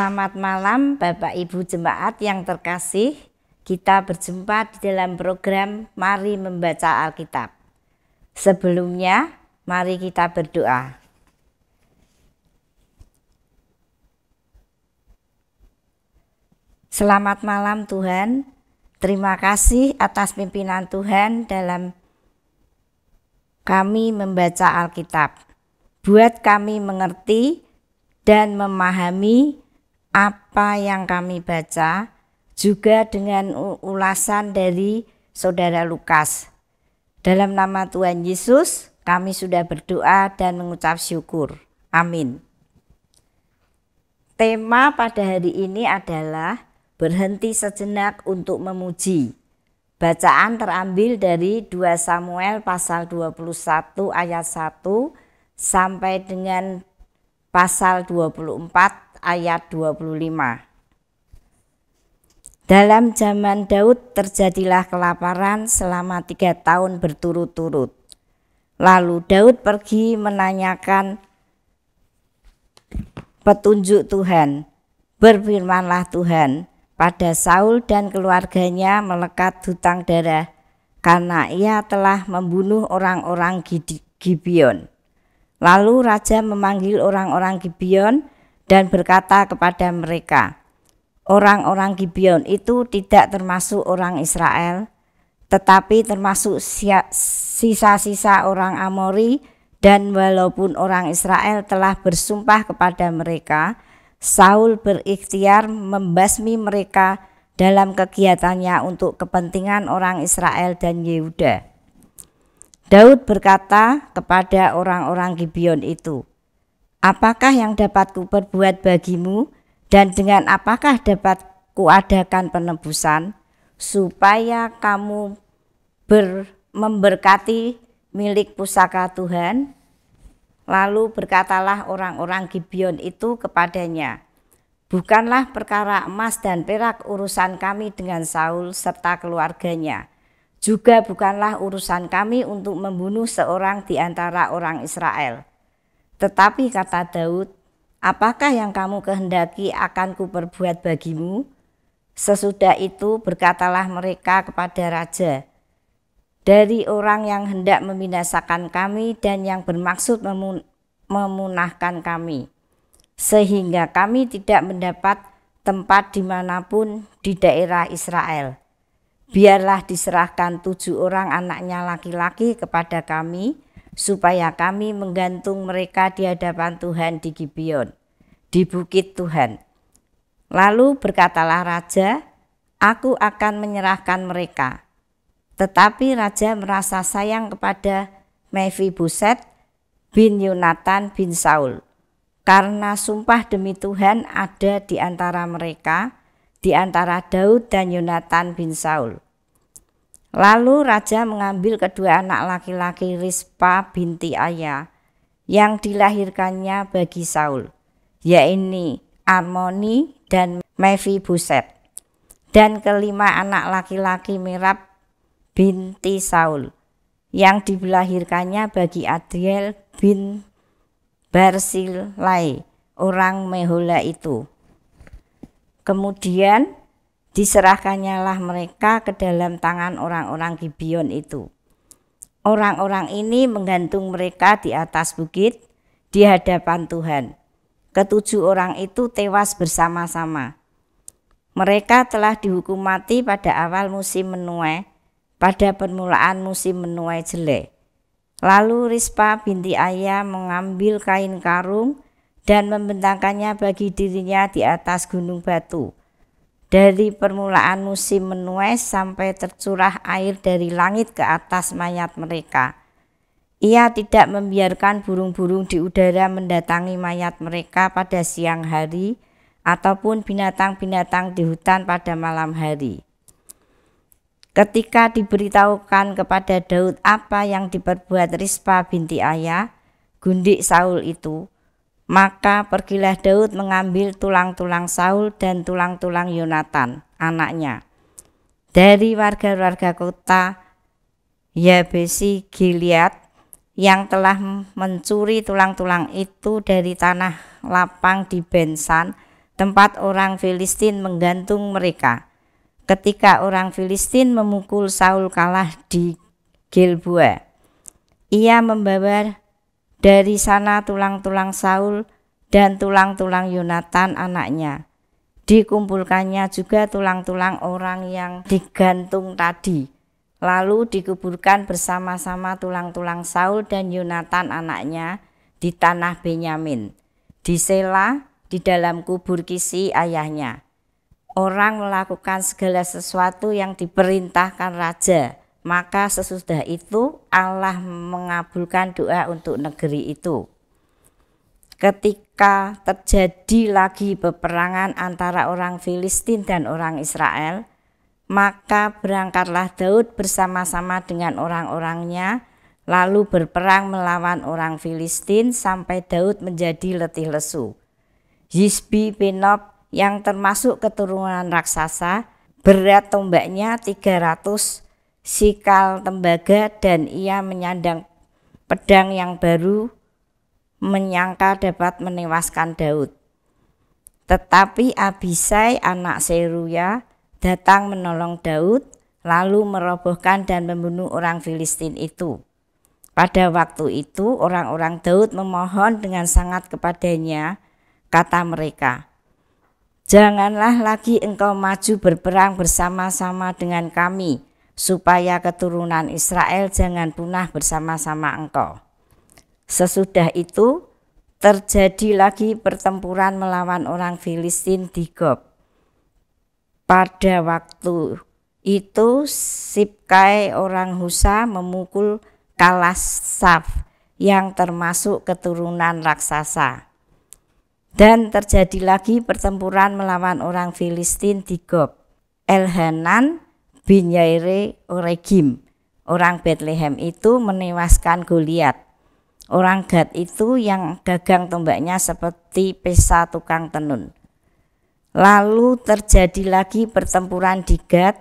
Selamat malam Bapak Ibu Jemaat yang terkasih. Kita berjumpa di dalam program Mari Membaca Alkitab. Sebelumnya, mari kita berdoa. Selamat malam Tuhan. Terima kasih atas pimpinan Tuhan dalam kami membaca Alkitab. Buat kami mengerti dan memahami apa yang kami baca juga dengan ulasan dari saudara Lukas. Dalam nama Tuhan Yesus, kami sudah berdoa dan mengucap syukur. Amin. Tema pada hari ini adalah berhenti sejenak untuk memuji. Bacaan terambil dari 2 Samuel pasal 21 ayat 1 sampai dengan pasal 24 ayat 25. Dalam zaman Daud terjadilah kelaparan selama tiga tahun berturut-turut. Lalu Daud pergi menanyakan petunjuk Tuhan. Berfirmanlah Tuhan pada Saul dan keluarganya melekat hutang darah karena ia telah membunuh orang-orang Gibeon. Lalu raja memanggil orang-orang Gibeon dan berkata kepada mereka, Orang-orang Gibeon itu tidak termasuk orang Israel, tetapi termasuk sisa-sisa orang Amori dan walaupun orang Israel telah bersumpah kepada mereka, Saul berikhtiar membasmi mereka dalam kegiatannya untuk kepentingan orang Israel dan Yehuda. Daud berkata kepada orang-orang Gibeon itu, Apakah yang dapat kuperbuat bagimu dan dengan apakah dapat kuadakan penebusan supaya kamu ber, memberkati milik pusaka Tuhan? Lalu berkatalah orang-orang Gibeon itu kepadanya, Bukanlah perkara emas dan perak urusan kami dengan Saul serta keluarganya. Juga bukanlah urusan kami untuk membunuh seorang di antara orang Israel. Tetapi kata Daud, apakah yang kamu kehendaki akan kuperbuat bagimu? Sesudah itu berkatalah mereka kepada raja, dari orang yang hendak membinasakan kami dan yang bermaksud memun memunahkan kami, sehingga kami tidak mendapat tempat dimanapun di daerah Israel. Biarlah diserahkan tujuh orang anaknya laki-laki kepada kami, supaya kami menggantung mereka di hadapan Tuhan di Gibeon, di bukit Tuhan. Lalu berkatalah raja, aku akan menyerahkan mereka. Tetapi raja merasa sayang kepada Mephiboset bin Yonatan bin Saul, karena sumpah demi Tuhan ada di antara mereka, di antara Daud dan Yonatan bin Saul. Lalu raja mengambil kedua anak laki-laki Rispa binti ayah yang dilahirkannya bagi Saul, yaitu Armoni dan Buset, dan kelima anak laki-laki Mirab binti Saul yang dilahirkannya bagi Adriel bin Barsilai, orang Mehola itu. Kemudian lah mereka ke dalam tangan orang-orang Gibeon itu. Orang-orang ini menggantung mereka di atas bukit di hadapan Tuhan. Ketujuh orang itu tewas bersama-sama. Mereka telah dihukum mati pada awal musim menuai, pada permulaan musim menuai jelek. Lalu Rispa binti Ayah mengambil kain karung dan membentangkannya bagi dirinya di atas gunung batu dari permulaan musim menuai sampai tercurah air dari langit ke atas mayat mereka. Ia tidak membiarkan burung-burung di udara mendatangi mayat mereka pada siang hari ataupun binatang-binatang di hutan pada malam hari. Ketika diberitahukan kepada Daud apa yang diperbuat Rispa binti Ayah, gundik Saul itu, maka pergilah Daud mengambil tulang-tulang Saul dan tulang-tulang Yonatan, anaknya, dari warga-warga kota Yabesi Gilead yang telah mencuri tulang-tulang itu dari tanah lapang di Bensan, tempat orang Filistin menggantung mereka. Ketika orang Filistin memukul Saul kalah di Gilboa, ia membawa dari sana tulang-tulang Saul dan tulang-tulang Yonatan anaknya. Dikumpulkannya juga tulang-tulang orang yang digantung tadi. Lalu dikuburkan bersama-sama tulang-tulang Saul dan Yonatan anaknya di tanah Benyamin. Di Sela, di dalam kubur kisi ayahnya. Orang melakukan segala sesuatu yang diperintahkan raja maka sesudah itu Allah mengabulkan doa untuk negeri itu. Ketika terjadi lagi peperangan antara orang Filistin dan orang Israel, maka berangkatlah Daud bersama-sama dengan orang-orangnya, lalu berperang melawan orang Filistin sampai Daud menjadi letih lesu. Yisbi Benob yang termasuk keturunan raksasa, berat tombaknya 300 sikal tembaga dan ia menyandang pedang yang baru menyangka dapat menewaskan Daud. Tetapi Abisai anak Seruya datang menolong Daud lalu merobohkan dan membunuh orang Filistin itu. Pada waktu itu orang-orang Daud memohon dengan sangat kepadanya, kata mereka, Janganlah lagi engkau maju berperang bersama-sama dengan kami, supaya keturunan Israel jangan punah bersama-sama engkau. Sesudah itu terjadi lagi pertempuran melawan orang Filistin di Gob. Pada waktu itu Sipkai orang Husa memukul Kalasaf yang termasuk keturunan raksasa. Dan terjadi lagi pertempuran melawan orang Filistin di Gob. Elhanan bin Yaire Oregim. Orang Bethlehem itu menewaskan Goliat. Orang Gad itu yang gagang tombaknya seperti pesa tukang tenun. Lalu terjadi lagi pertempuran di Gad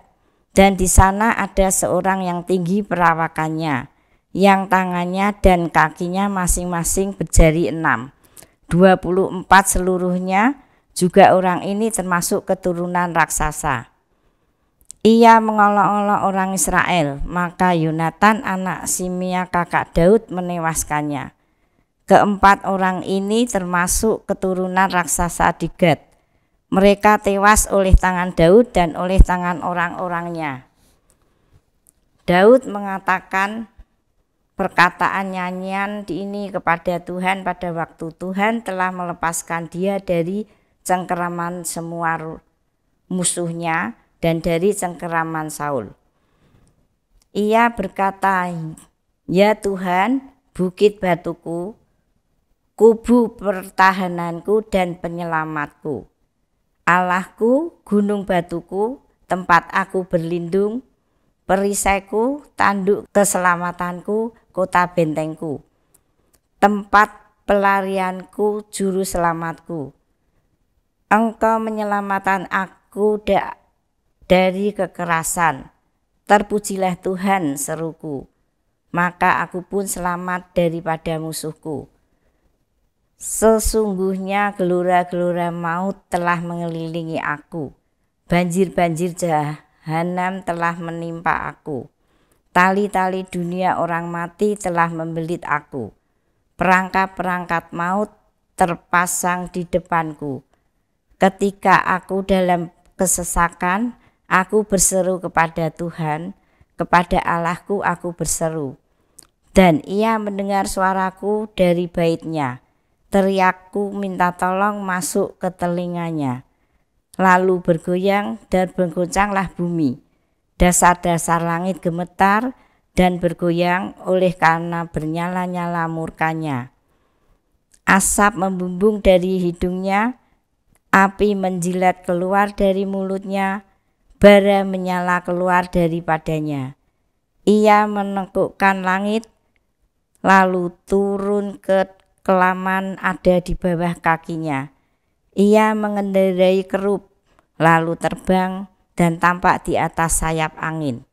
dan di sana ada seorang yang tinggi perawakannya, yang tangannya dan kakinya masing-masing berjari enam. 24 seluruhnya juga orang ini termasuk keturunan raksasa. Ia mengolok-olok orang Israel, maka Yonatan anak Simia kakak Daud menewaskannya. Keempat orang ini termasuk keturunan raksasa Digat. Mereka tewas oleh tangan Daud dan oleh tangan orang-orangnya. Daud mengatakan perkataan nyanyian ini kepada Tuhan pada waktu Tuhan telah melepaskan dia dari cengkeraman semua musuhnya dan dari cengkeraman Saul. Ia berkata, "Ya Tuhan, bukit batuku, kubu pertahananku dan penyelamatku. Allahku, gunung batuku, tempat aku berlindung, perisaiku, tanduk keselamatanku, kota bentengku, tempat pelarianku, juru selamatku. Engkau menyelamatan aku dari kekerasan. Terpujilah Tuhan, seruku. Maka aku pun selamat daripada musuhku. Sesungguhnya gelora-gelora maut telah mengelilingi aku. Banjir-banjir jahanam telah menimpa aku. Tali-tali dunia orang mati telah membelit aku. perangkap perangkat maut terpasang di depanku. Ketika aku dalam kesesakan, Aku berseru kepada Tuhan, kepada Allahku aku berseru. Dan ia mendengar suaraku dari baitnya. Teriakku minta tolong masuk ke telinganya. Lalu bergoyang dan bergoncanglah bumi. Dasar-dasar langit gemetar dan bergoyang oleh karena bernyala-nyala murkanya. Asap membumbung dari hidungnya, api menjilat keluar dari mulutnya, bara menyala keluar daripadanya. Ia menekukkan langit, lalu turun ke kelaman ada di bawah kakinya. Ia mengendarai kerup, lalu terbang dan tampak di atas sayap angin.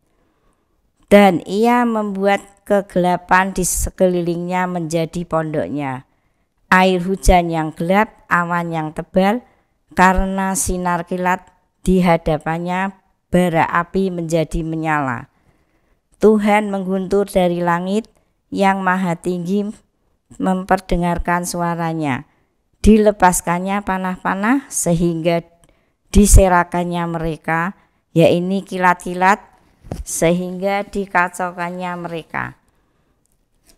Dan ia membuat kegelapan di sekelilingnya menjadi pondoknya. Air hujan yang gelap, awan yang tebal, karena sinar kilat di hadapannya bara api menjadi menyala. Tuhan mengguntur dari langit yang maha tinggi memperdengarkan suaranya. Dilepaskannya panah-panah sehingga diserakannya mereka, yaitu kilat-kilat sehingga dikacaukannya mereka.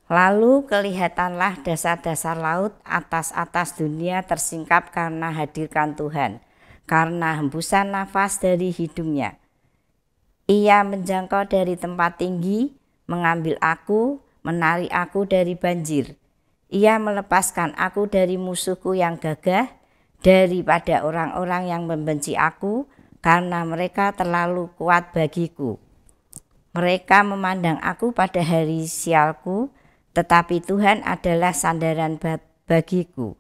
Lalu kelihatanlah dasar-dasar laut atas-atas dunia tersingkap karena hadirkan Tuhan karena hembusan nafas dari hidungnya. Ia menjangkau dari tempat tinggi, mengambil aku, menarik aku dari banjir. Ia melepaskan aku dari musuhku yang gagah, daripada orang-orang yang membenci aku, karena mereka terlalu kuat bagiku. Mereka memandang aku pada hari sialku, tetapi Tuhan adalah sandaran bagiku.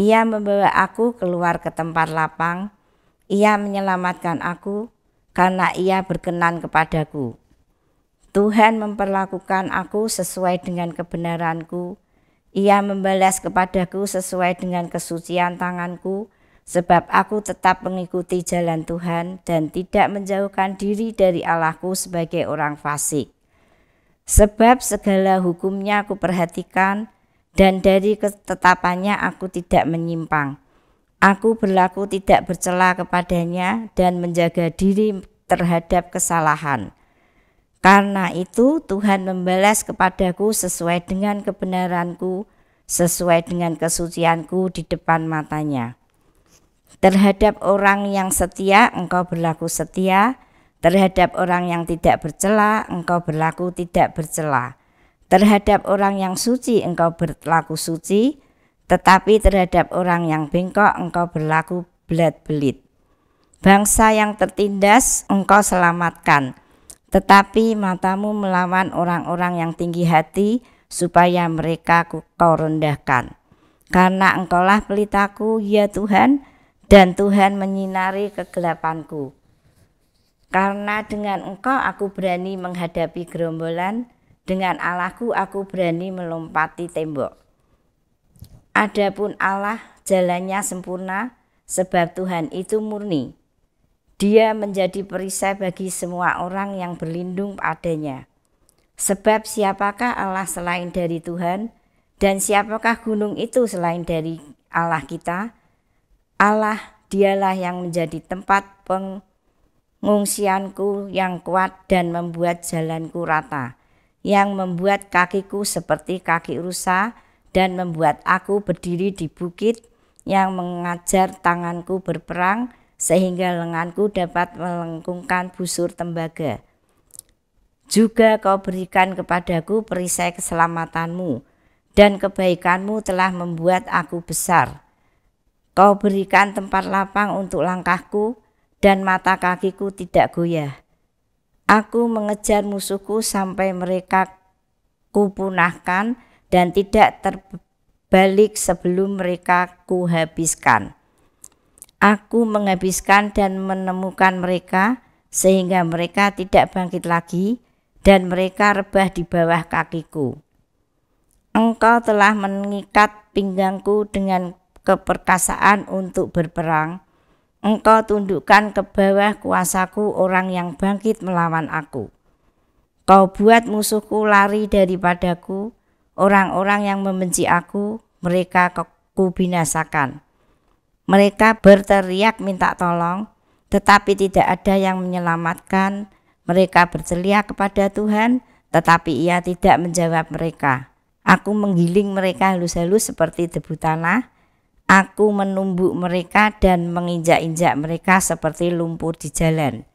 Ia membawa aku keluar ke tempat lapang, ia menyelamatkan aku karena ia berkenan kepadaku. Tuhan memperlakukan aku sesuai dengan kebenaranku. Ia membalas kepadaku sesuai dengan kesucian tanganku, sebab aku tetap mengikuti jalan Tuhan dan tidak menjauhkan diri dari Allahku sebagai orang fasik. Sebab segala hukumnya aku perhatikan, dan dari ketetapannya aku tidak menyimpang.' Aku berlaku tidak bercela kepadanya dan menjaga diri terhadap kesalahan. Karena itu Tuhan membalas kepadaku sesuai dengan kebenaranku, sesuai dengan kesucianku di depan matanya. Terhadap orang yang setia, engkau berlaku setia. Terhadap orang yang tidak bercela, engkau berlaku tidak bercela. Terhadap orang yang suci, engkau berlaku suci tetapi terhadap orang yang bengkok engkau berlaku belat-belit. Bangsa yang tertindas engkau selamatkan. Tetapi matamu melawan orang-orang yang tinggi hati supaya mereka kau rendahkan. Karena engkaulah pelitaku ya Tuhan dan Tuhan menyinari kegelapanku. Karena dengan engkau aku berani menghadapi gerombolan, dengan Allahku aku berani melompati tembok. Adapun Allah jalannya sempurna sebab Tuhan itu murni. Dia menjadi perisai bagi semua orang yang berlindung padanya. Sebab siapakah Allah selain dari Tuhan dan siapakah gunung itu selain dari Allah kita? Allah dialah yang menjadi tempat pengungsianku yang kuat dan membuat jalanku rata, yang membuat kakiku seperti kaki rusa, dan membuat aku berdiri di bukit yang mengajar tanganku berperang sehingga lenganku dapat melengkungkan busur tembaga. Juga kau berikan kepadaku perisai keselamatanmu dan kebaikanmu telah membuat aku besar. Kau berikan tempat lapang untuk langkahku dan mata kakiku tidak goyah. Aku mengejar musuhku sampai mereka kupunahkan dan tidak terbalik sebelum mereka kuhabiskan. Aku menghabiskan dan menemukan mereka sehingga mereka tidak bangkit lagi dan mereka rebah di bawah kakiku. Engkau telah mengikat pinggangku dengan keperkasaan untuk berperang. Engkau tundukkan ke bawah kuasaku orang yang bangkit melawan aku. Kau buat musuhku lari daripadaku, Orang-orang yang membenci aku, mereka kubinasakan. Mereka berteriak minta tolong, tetapi tidak ada yang menyelamatkan. Mereka berteriak kepada Tuhan, tetapi ia tidak menjawab mereka. Aku menggiling mereka halus-halus seperti debu tanah. Aku menumbuk mereka dan menginjak-injak mereka seperti lumpur di jalan.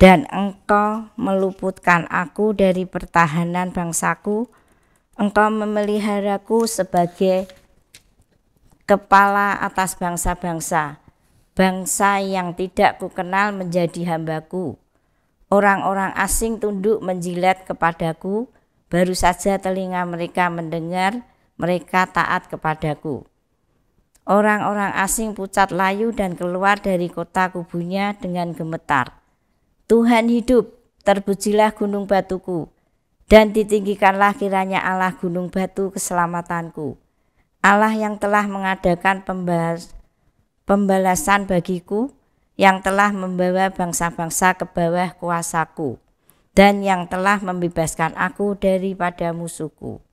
Dan engkau meluputkan aku dari pertahanan bangsaku, Engkau memeliharaku sebagai kepala atas bangsa-bangsa. Bangsa yang tidak kukenal menjadi hambaku. Orang-orang asing tunduk menjilat kepadaku, baru saja telinga mereka mendengar, mereka taat kepadaku. Orang-orang asing pucat layu dan keluar dari kota kubunya dengan gemetar. Tuhan hidup, terpujilah gunung batuku, dan ditinggikanlah kiranya Allah gunung batu keselamatanku. Allah yang telah mengadakan pembalas, pembalasan bagiku, yang telah membawa bangsa-bangsa ke bawah kuasaku, dan yang telah membebaskan aku daripada musuhku.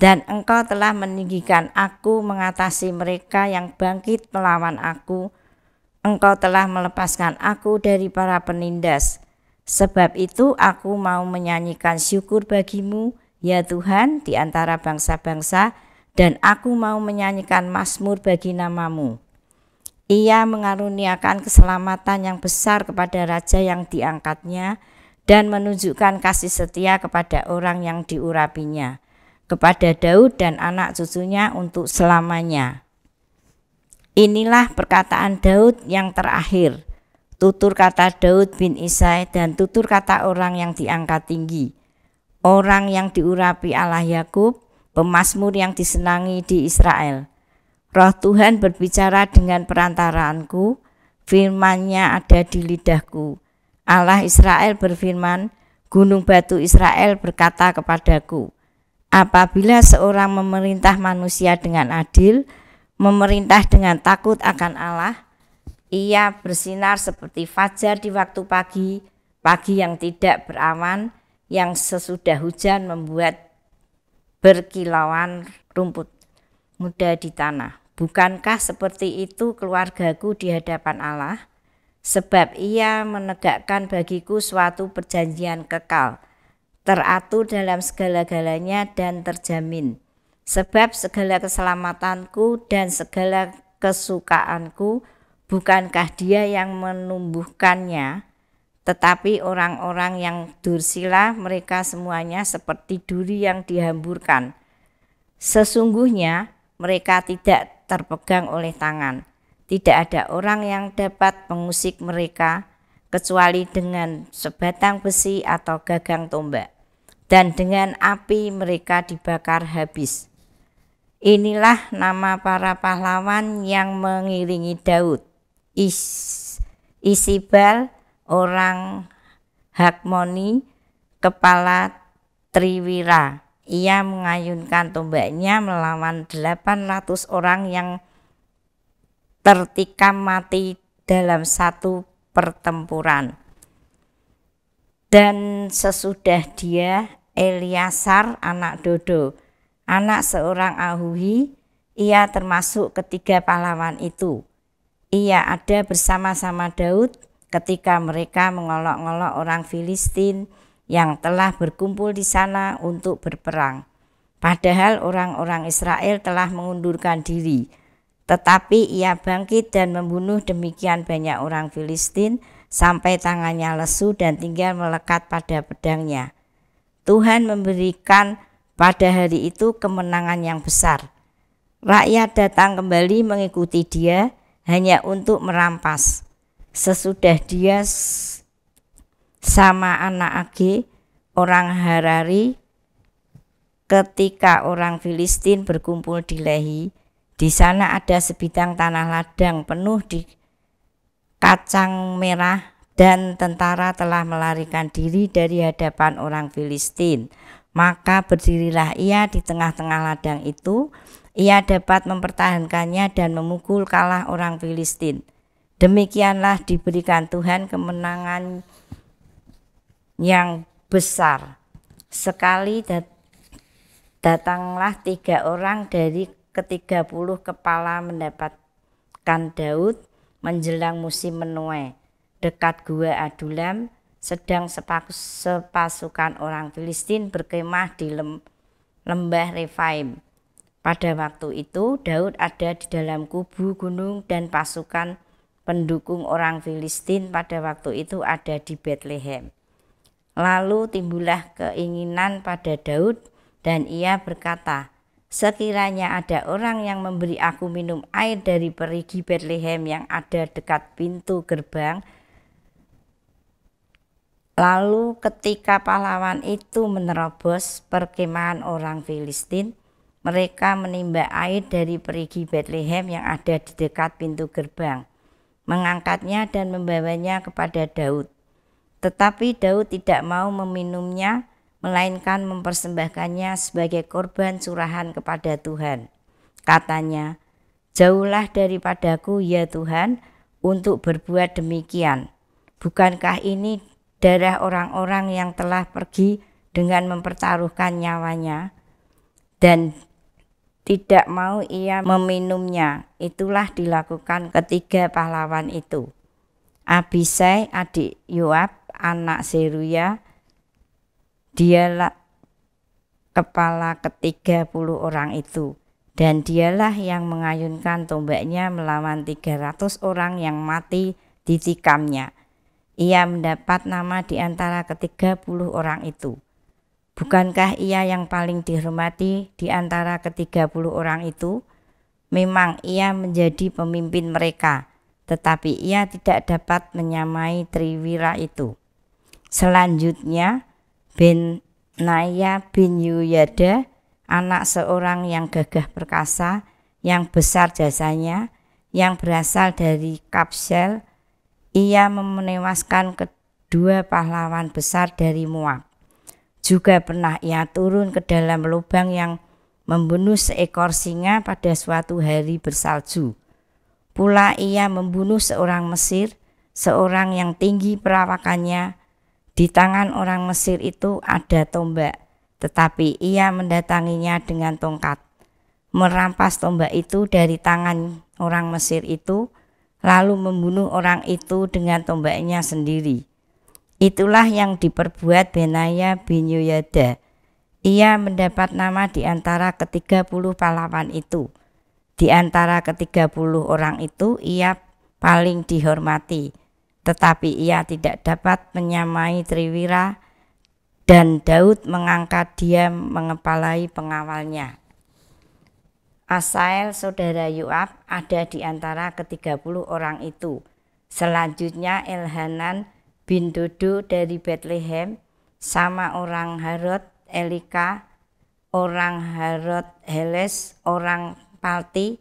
Dan engkau telah meninggikan aku mengatasi mereka yang bangkit melawan aku. Engkau telah melepaskan aku dari para penindas, Sebab itu aku mau menyanyikan syukur bagimu, ya Tuhan, di antara bangsa-bangsa, dan aku mau menyanyikan masmur bagi namamu. Ia mengaruniakan keselamatan yang besar kepada raja yang diangkatnya dan menunjukkan kasih setia kepada orang yang diurapinya, kepada Daud dan anak cucunya untuk selamanya. Inilah perkataan Daud yang terakhir tutur kata Daud bin Isai dan tutur kata orang yang diangkat tinggi, orang yang diurapi Allah Yakub, pemazmur yang disenangi di Israel. Roh Tuhan berbicara dengan perantaraanku, firmannya ada di lidahku. Allah Israel berfirman, gunung batu Israel berkata kepadaku, apabila seorang memerintah manusia dengan adil, memerintah dengan takut akan Allah, ia bersinar seperti fajar di waktu pagi, pagi yang tidak berawan, yang sesudah hujan membuat berkilauan rumput muda di tanah. Bukankah seperti itu keluargaku di hadapan Allah? Sebab ia menegakkan bagiku suatu perjanjian kekal, teratur dalam segala-galanya dan terjamin. Sebab segala keselamatanku dan segala kesukaanku Bukankah dia yang menumbuhkannya? Tetapi orang-orang yang dursila mereka semuanya seperti duri yang dihamburkan. Sesungguhnya mereka tidak terpegang oleh tangan. Tidak ada orang yang dapat mengusik mereka kecuali dengan sebatang besi atau gagang tombak. Dan dengan api mereka dibakar habis. Inilah nama para pahlawan yang mengiringi Daud. Is, Isibal orang Hakmoni kepala Triwira. Ia mengayunkan tombaknya melawan 800 orang yang tertikam mati dalam satu pertempuran. Dan sesudah dia, Eliasar anak Dodo, anak seorang Ahuhi, ia termasuk ketiga pahlawan itu ia ada bersama-sama Daud ketika mereka mengolok-olok orang Filistin yang telah berkumpul di sana untuk berperang. Padahal orang-orang Israel telah mengundurkan diri, tetapi ia bangkit dan membunuh demikian banyak orang Filistin sampai tangannya lesu dan tinggal melekat pada pedangnya. Tuhan memberikan pada hari itu kemenangan yang besar. Rakyat datang kembali mengikuti dia, hanya untuk merampas. Sesudah dia sama anak Agi orang Harari, ketika orang Filistin berkumpul di Lehi, di sana ada sebidang tanah ladang penuh di kacang merah dan tentara telah melarikan diri dari hadapan orang Filistin. Maka berdirilah ia di tengah-tengah ladang itu ia dapat mempertahankannya dan memukul kalah orang Filistin. Demikianlah diberikan Tuhan kemenangan yang besar. Sekali datanglah tiga orang dari ketiga puluh kepala mendapatkan Daud menjelang musim menuai dekat gua Adulam sedang sepasukan orang Filistin berkemah di lembah Refaim pada waktu itu Daud ada di dalam kubu gunung dan pasukan pendukung orang Filistin pada waktu itu ada di Bethlehem. Lalu timbullah keinginan pada Daud dan ia berkata, Sekiranya ada orang yang memberi aku minum air dari perigi Bethlehem yang ada dekat pintu gerbang, Lalu ketika pahlawan itu menerobos perkemahan orang Filistin, mereka menimba air dari perigi Bethlehem yang ada di dekat pintu gerbang, mengangkatnya dan membawanya kepada Daud. Tetapi Daud tidak mau meminumnya, melainkan mempersembahkannya sebagai korban curahan kepada Tuhan. Katanya, "Jauhlah daripadaku, ya Tuhan, untuk berbuat demikian. Bukankah ini darah orang-orang yang telah pergi dengan mempertaruhkan nyawanya?" Dan tidak mau ia meminumnya. Itulah dilakukan ketiga pahlawan itu. Abisai adik Yoab anak Seruya dialah kepala ketiga puluh orang itu dan dialah yang mengayunkan tombaknya melawan tiga ratus orang yang mati ditikamnya. Ia mendapat nama di antara ketiga puluh orang itu. Bukankah ia yang paling dihormati di antara ketiga puluh orang itu? Memang ia menjadi pemimpin mereka, tetapi ia tidak dapat menyamai Triwira itu. Selanjutnya, Naya bin Yuyada, anak seorang yang gagah perkasa, yang besar jasanya, yang berasal dari Kapsel, ia menewaskan kedua pahlawan besar dari Moab. Juga pernah ia turun ke dalam lubang yang membunuh seekor singa pada suatu hari bersalju. Pula ia membunuh seorang Mesir, seorang yang tinggi perawakannya. Di tangan orang Mesir itu ada tombak, tetapi ia mendatanginya dengan tongkat. Merampas tombak itu dari tangan orang Mesir itu, lalu membunuh orang itu dengan tombaknya sendiri. Itulah yang diperbuat Benaya bin Yuyada. Ia mendapat nama di antara ketiga puluh pahlawan itu. Di antara ketiga puluh orang itu ia paling dihormati. Tetapi ia tidak dapat menyamai Triwira dan Daud mengangkat dia mengepalai pengawalnya. Asael saudara Yuab ada di antara ketiga puluh orang itu. Selanjutnya Elhanan bin Dodo dari Bethlehem sama orang Harod Elika, orang Harod Heles, orang Palti,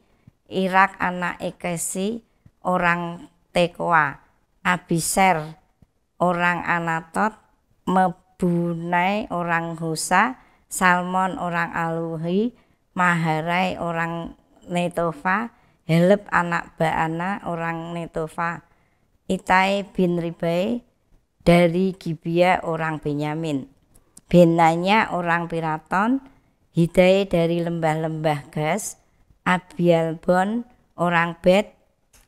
Irak anak Ekesi, orang Tekoa, Abiser, orang Anatot, Mebunai orang Husa, Salmon orang Aluhi, Maharai orang Netofa, Heleb anak Baana orang Netofa, Itai bin Ribai, dari Gibia orang Benyamin, Benanya orang Piraton, Hidai dari lembah-lembah Gas, Abialbon orang Bet,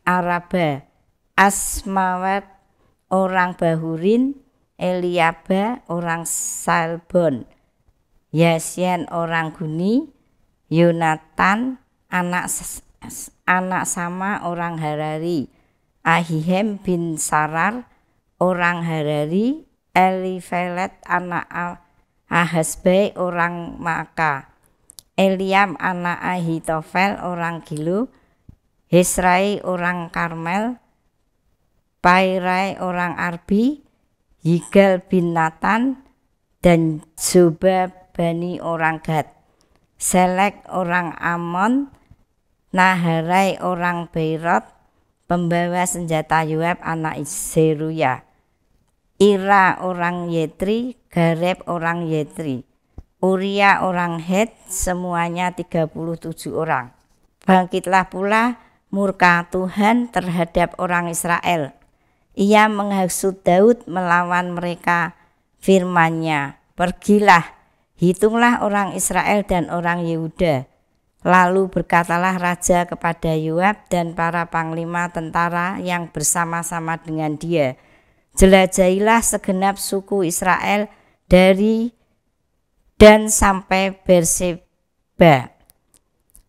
Araba, Asmawat orang Bahurin, Eliaba orang Salbon, Yasian orang Guni, Yonatan anak anak sama orang Harari, Ahihem bin Sarar orang Harari, Elifelet anak Ahasbai orang Maka, Eliam anak Ahitofel orang Gilu, Hisrai orang Karmel, Pairai orang Arbi, Yigal bin Natan, dan Zuba bani orang Gad, Selek orang Amon, Naharai orang Beirot, pembawa senjata Yuab anak Zeruya, Ira orang Yetri, Gareb orang Yetri, Uria orang Het, semuanya 37 orang. Bangkitlah pula murka Tuhan terhadap orang Israel. Ia menghasut Daud melawan mereka firmannya, Pergilah, hitunglah orang Israel dan orang Yehuda. Lalu berkatalah raja kepada Yoab dan para panglima tentara yang bersama-sama dengan dia, Jelajahilah segenap suku Israel dari dan sampai Berseba.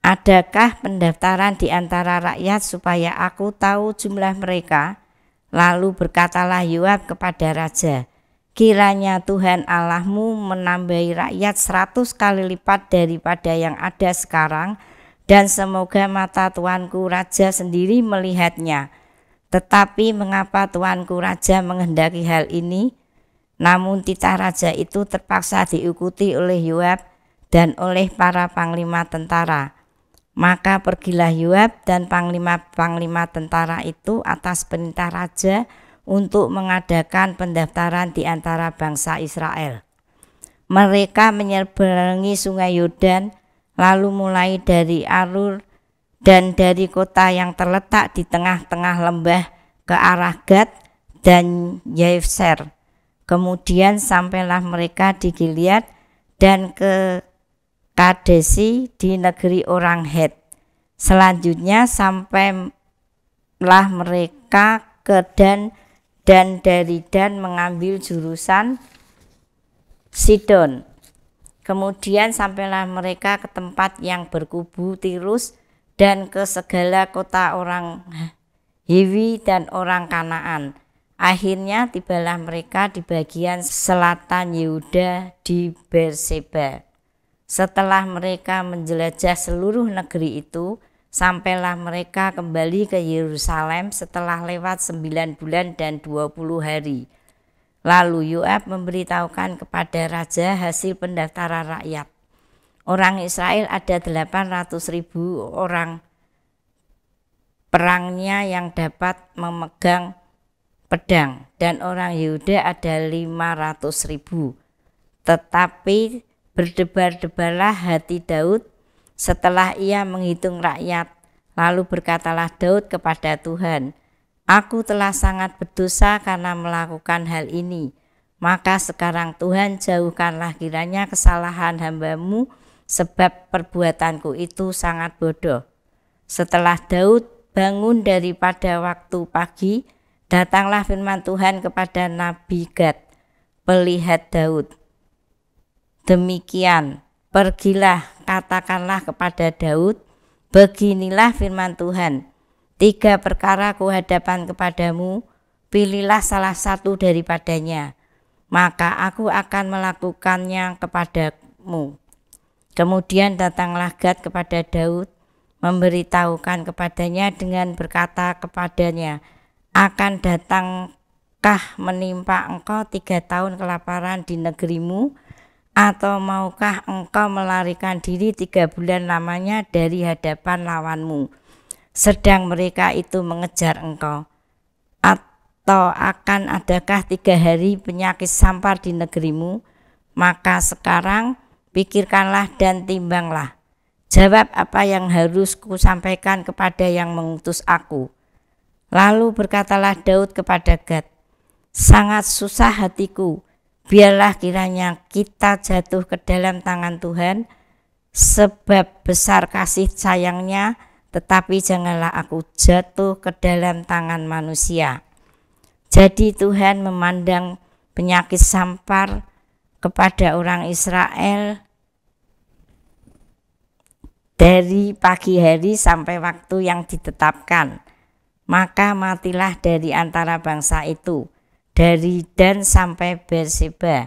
Adakah pendaftaran di antara rakyat supaya aku tahu jumlah mereka? Lalu berkatalah Yoab kepada raja, Kiranya Tuhan Allahmu menambahi rakyat seratus kali lipat daripada yang ada sekarang, dan semoga mata tuanku raja sendiri melihatnya.' Tetapi mengapa tuanku raja menghendaki hal ini? Namun titah raja itu terpaksa diikuti oleh Yoab dan oleh para panglima tentara. Maka pergilah Yoab dan panglima-panglima tentara itu atas perintah raja untuk mengadakan pendaftaran di antara bangsa Israel. Mereka menyeberangi sungai Yordan lalu mulai dari Arur dan dari kota yang terletak di tengah-tengah lembah ke arah Gad dan Yaifser. Kemudian sampailah mereka di Gilead dan ke Kadesi di negeri orang Het. Selanjutnya sampailah mereka ke Dan dan dari Dan mengambil jurusan Sidon. Kemudian sampailah mereka ke tempat yang berkubu Tirus dan ke segala kota orang Hiwi dan orang Kanaan. Akhirnya tibalah mereka di bagian selatan Yehuda di Berseba. Setelah mereka menjelajah seluruh negeri itu, sampailah mereka kembali ke Yerusalem setelah lewat sembilan bulan dan dua puluh hari. Lalu Yoab memberitahukan kepada raja hasil pendaftaran rakyat orang Israel ada 800 ribu orang perangnya yang dapat memegang pedang dan orang Yehuda ada 500 ribu tetapi berdebar-debarlah hati Daud setelah ia menghitung rakyat lalu berkatalah Daud kepada Tuhan Aku telah sangat berdosa karena melakukan hal ini. Maka sekarang Tuhan jauhkanlah kiranya kesalahan hambamu sebab perbuatanku itu sangat bodoh. Setelah Daud bangun daripada waktu pagi, datanglah firman Tuhan kepada Nabi Gad, pelihat Daud. Demikian, pergilah katakanlah kepada Daud, beginilah firman Tuhan, tiga perkara kuhadapan kepadamu, pilihlah salah satu daripadanya, maka aku akan melakukannya kepadamu Kemudian datanglah Gad kepada Daud, memberitahukan kepadanya dengan berkata kepadanya, akan datangkah menimpa engkau tiga tahun kelaparan di negerimu, atau maukah engkau melarikan diri tiga bulan lamanya dari hadapan lawanmu, sedang mereka itu mengejar engkau? Atau akan adakah tiga hari penyakit sampar di negerimu? Maka sekarang pikirkanlah dan timbanglah. Jawab apa yang harus ku sampaikan kepada yang mengutus aku. Lalu berkatalah Daud kepada Gad, Sangat susah hatiku, biarlah kiranya kita jatuh ke dalam tangan Tuhan, sebab besar kasih sayangnya, tetapi janganlah aku jatuh ke dalam tangan manusia. Jadi Tuhan memandang penyakit sampar, kepada orang Israel dari pagi hari sampai waktu yang ditetapkan. Maka matilah dari antara bangsa itu, dari Dan sampai Berseba,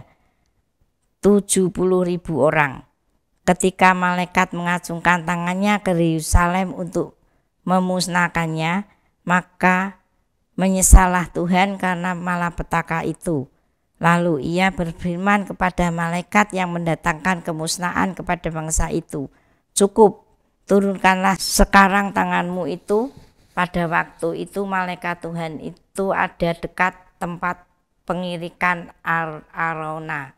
puluh ribu orang. Ketika malaikat mengacungkan tangannya ke Yerusalem untuk memusnahkannya, maka menyesalah Tuhan karena malapetaka itu Lalu ia berfirman kepada malaikat yang mendatangkan kemusnahan kepada bangsa itu, "Cukup, turunkanlah sekarang tanganmu itu." Pada waktu itu malaikat Tuhan itu ada dekat tempat pengirikan Ar Arona,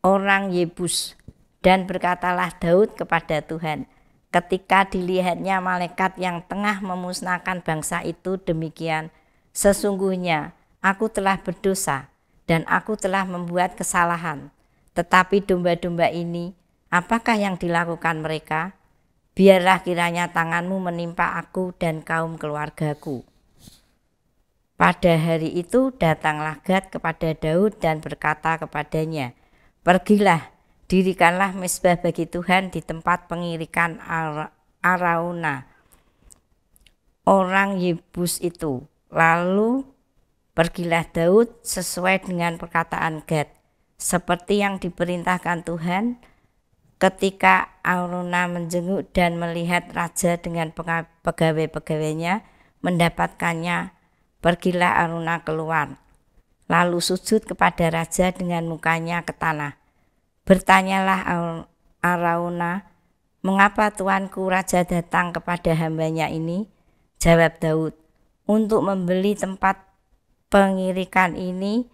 orang Yebus, dan berkatalah Daud kepada Tuhan, ketika dilihatnya malaikat yang tengah memusnahkan bangsa itu demikian, sesungguhnya Aku telah berdosa dan aku telah membuat kesalahan. Tetapi domba-domba ini, apakah yang dilakukan mereka? Biarlah kiranya tanganmu menimpa aku dan kaum keluargaku. Pada hari itu datanglah Gad kepada Daud dan berkata kepadanya, Pergilah, dirikanlah mesbah bagi Tuhan di tempat pengirikan Ar Arauna, orang Yebus itu. Lalu Pergilah Daud sesuai dengan perkataan Gad, seperti yang diperintahkan Tuhan ketika Aruna menjenguk dan melihat raja dengan pegawai-pegawainya mendapatkannya, pergilah Aruna keluar. Lalu sujud kepada raja dengan mukanya ke tanah. Bertanyalah Arauna, mengapa tuanku raja datang kepada hambanya ini? Jawab Daud, untuk membeli tempat pengirikan ini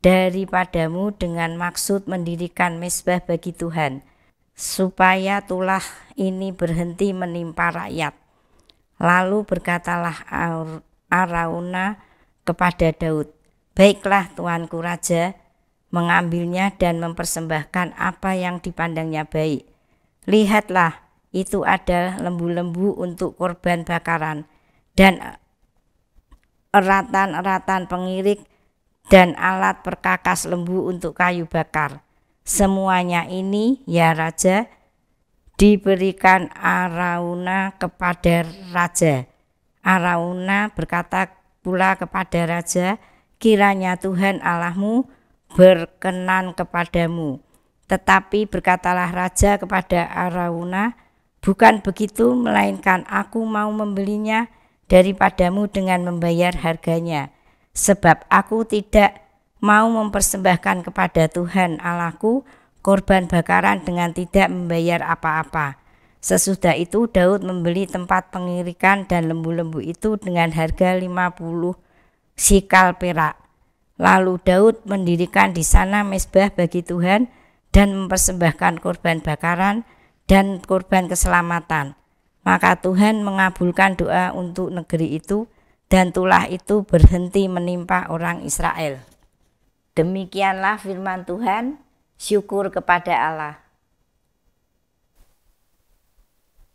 daripadamu dengan maksud mendirikan mesbah bagi Tuhan, supaya tulah ini berhenti menimpa rakyat. Lalu berkatalah Arauna kepada Daud, Baiklah Tuanku Raja, mengambilnya dan mempersembahkan apa yang dipandangnya baik. Lihatlah, itu ada lembu-lembu untuk korban bakaran, dan eratan-eratan pengirik, dan alat perkakas lembu untuk kayu bakar. Semuanya ini, ya Raja, diberikan Arauna kepada Raja. Arauna berkata pula kepada Raja, kiranya Tuhan Allahmu berkenan kepadamu. Tetapi berkatalah Raja kepada Arauna, bukan begitu, melainkan aku mau membelinya daripadamu dengan membayar harganya. Sebab aku tidak mau mempersembahkan kepada Tuhan Allahku korban bakaran dengan tidak membayar apa-apa. Sesudah itu Daud membeli tempat pengirikan dan lembu-lembu itu dengan harga 50 sikal perak. Lalu Daud mendirikan di sana mesbah bagi Tuhan dan mempersembahkan korban bakaran dan korban keselamatan maka Tuhan mengabulkan doa untuk negeri itu dan tulah itu berhenti menimpa orang Israel. Demikianlah firman Tuhan, syukur kepada Allah.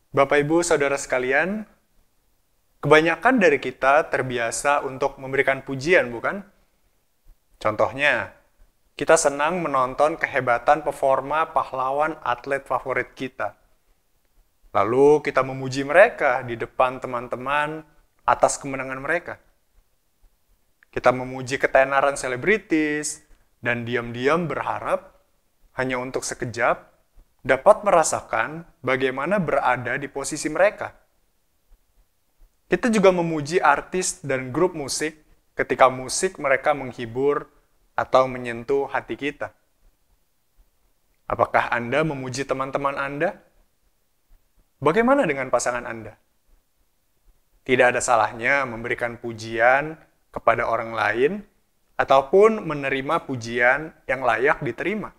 Bapak Ibu, Saudara sekalian, kebanyakan dari kita terbiasa untuk memberikan pujian, bukan? Contohnya, kita senang menonton kehebatan performa pahlawan atlet favorit kita Lalu kita memuji mereka di depan teman-teman atas kemenangan mereka. Kita memuji ketenaran selebritis dan diam-diam berharap hanya untuk sekejap dapat merasakan bagaimana berada di posisi mereka. Kita juga memuji artis dan grup musik ketika musik mereka menghibur atau menyentuh hati kita. Apakah Anda memuji teman-teman Anda? Bagaimana dengan pasangan Anda? Tidak ada salahnya memberikan pujian kepada orang lain ataupun menerima pujian yang layak diterima.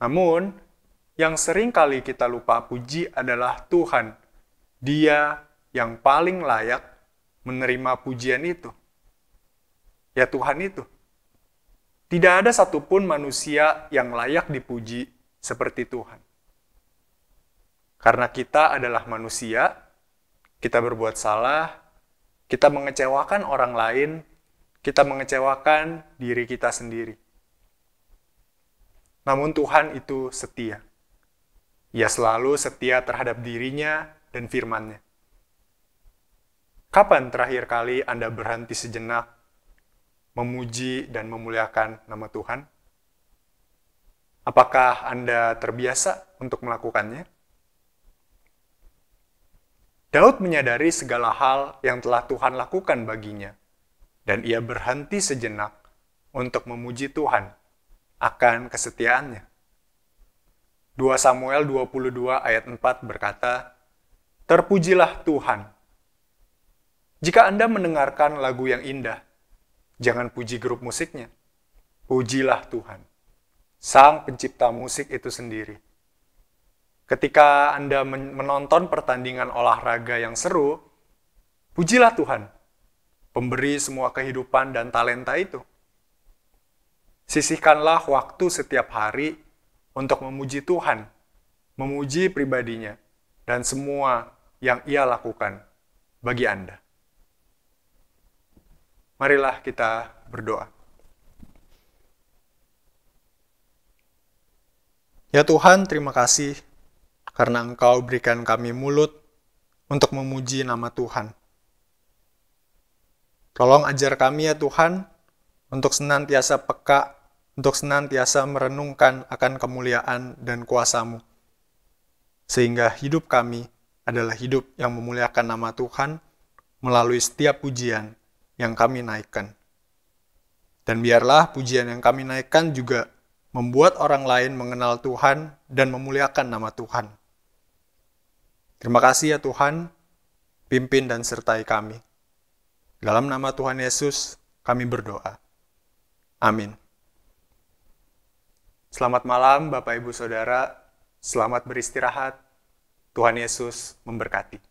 Namun, yang sering kali kita lupa puji adalah Tuhan. Dia yang paling layak menerima pujian itu. Ya Tuhan itu. Tidak ada satupun manusia yang layak dipuji seperti Tuhan. Karena kita adalah manusia, kita berbuat salah, kita mengecewakan orang lain, kita mengecewakan diri kita sendiri. Namun Tuhan itu setia. Ia selalu setia terhadap dirinya dan firman-Nya. Kapan terakhir kali Anda berhenti sejenak, memuji dan memuliakan nama Tuhan? Apakah Anda terbiasa untuk melakukannya? Daud menyadari segala hal yang telah Tuhan lakukan baginya, dan ia berhenti sejenak untuk memuji Tuhan akan kesetiaannya. 2 Samuel 22 ayat 4 berkata, Terpujilah Tuhan. Jika Anda mendengarkan lagu yang indah, jangan puji grup musiknya. Pujilah Tuhan, Sang Pencipta musik itu sendiri. Ketika Anda menonton pertandingan olahraga yang seru, pujilah Tuhan, pemberi semua kehidupan dan talenta itu. Sisihkanlah waktu setiap hari untuk memuji Tuhan, memuji pribadinya, dan semua yang ia lakukan bagi Anda. Marilah kita berdoa. Ya Tuhan, terima kasih karena Engkau berikan kami mulut untuk memuji nama Tuhan. Tolong ajar kami ya Tuhan untuk senantiasa peka, untuk senantiasa merenungkan akan kemuliaan dan kuasamu. Sehingga hidup kami adalah hidup yang memuliakan nama Tuhan melalui setiap pujian yang kami naikkan. Dan biarlah pujian yang kami naikkan juga membuat orang lain mengenal Tuhan dan memuliakan nama Tuhan. Terima kasih ya Tuhan, pimpin dan sertai kami. Dalam nama Tuhan Yesus, kami berdoa. Amin. Selamat malam, Bapak, Ibu, Saudara. Selamat beristirahat. Tuhan Yesus memberkati.